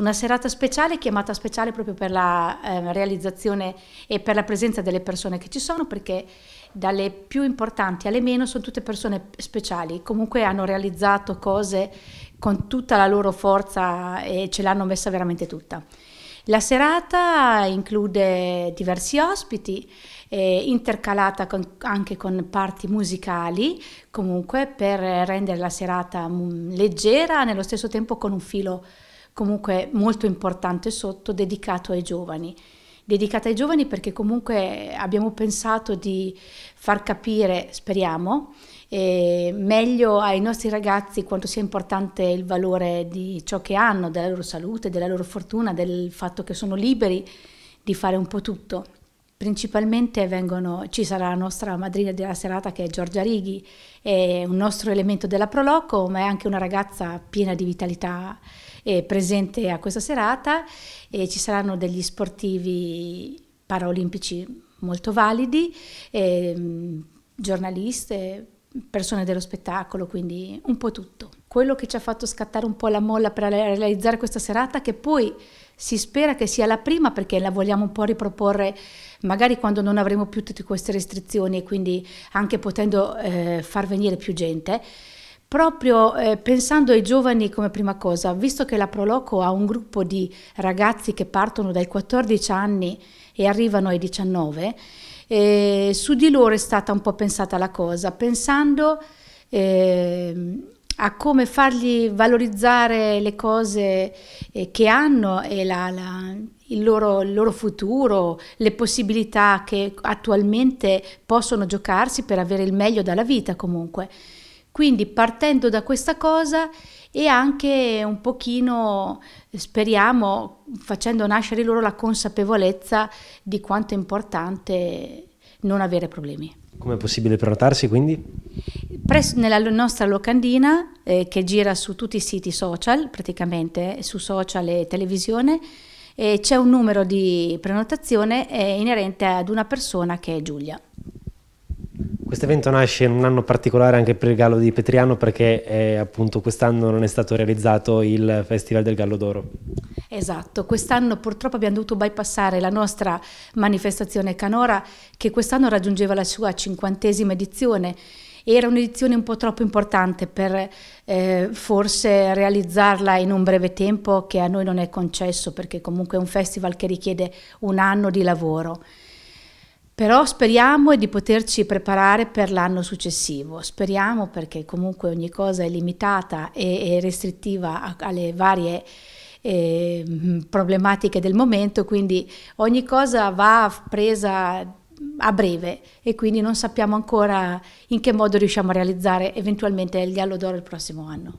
una serata speciale chiamata speciale proprio per la eh, realizzazione e per la presenza delle persone che ci sono perché dalle più importanti alle meno sono tutte persone speciali, comunque hanno realizzato cose con tutta la loro forza e ce l'hanno messa veramente tutta. La serata include diversi ospiti, eh, intercalata con, anche con parti musicali, comunque per rendere la serata mm, leggera, nello stesso tempo con un filo comunque molto importante sotto dedicato ai giovani. Dedicata ai giovani perché comunque abbiamo pensato di far capire, speriamo, eh, meglio ai nostri ragazzi quanto sia importante il valore di ciò che hanno, della loro salute, della loro fortuna, del fatto che sono liberi di fare un po' tutto. Principalmente vengono, ci sarà la nostra madrina della serata che è Giorgia Righi, è un nostro elemento della Proloco, ma è anche una ragazza piena di vitalità eh, presente a questa serata e ci saranno degli sportivi paraolimpici molto validi, eh, giornaliste, persone dello spettacolo, quindi un po' tutto. Quello che ci ha fatto scattare un po' la molla per realizzare questa serata, che poi si spera che sia la prima perché la vogliamo un po' riproporre magari quando non avremo più tutte queste restrizioni e quindi anche potendo eh, far venire più gente, proprio eh, pensando ai giovani come prima cosa, visto che la Proloco ha un gruppo di ragazzi che partono dai 14 anni e arrivano ai 19, eh, su di loro è stata un po' pensata la cosa, pensando eh, a come fargli valorizzare le cose eh, che hanno e la, la, il, loro, il loro futuro, le possibilità che attualmente possono giocarsi per avere il meglio dalla vita comunque. Quindi partendo da questa cosa e anche un pochino, speriamo, facendo nascere loro la consapevolezza di quanto è importante non avere problemi. Come è possibile prenotarsi quindi? Pres nella nostra locandina eh, che gira su tutti i siti social, praticamente su social e televisione, eh, c'è un numero di prenotazione eh, inerente ad una persona che è Giulia. Questo evento nasce in un anno particolare anche per il Gallo di Petriano perché eh, appunto quest'anno non è stato realizzato il Festival del Gallo d'Oro. Esatto, quest'anno purtroppo abbiamo dovuto bypassare la nostra manifestazione Canora che quest'anno raggiungeva la sua cinquantesima edizione. Era un'edizione un po' troppo importante per eh, forse realizzarla in un breve tempo che a noi non è concesso perché comunque è un festival che richiede un anno di lavoro però speriamo di poterci preparare per l'anno successivo, speriamo perché comunque ogni cosa è limitata e, e restrittiva alle varie eh, problematiche del momento, quindi ogni cosa va presa a breve e quindi non sappiamo ancora in che modo riusciamo a realizzare eventualmente il Gallo d'Oro il prossimo anno.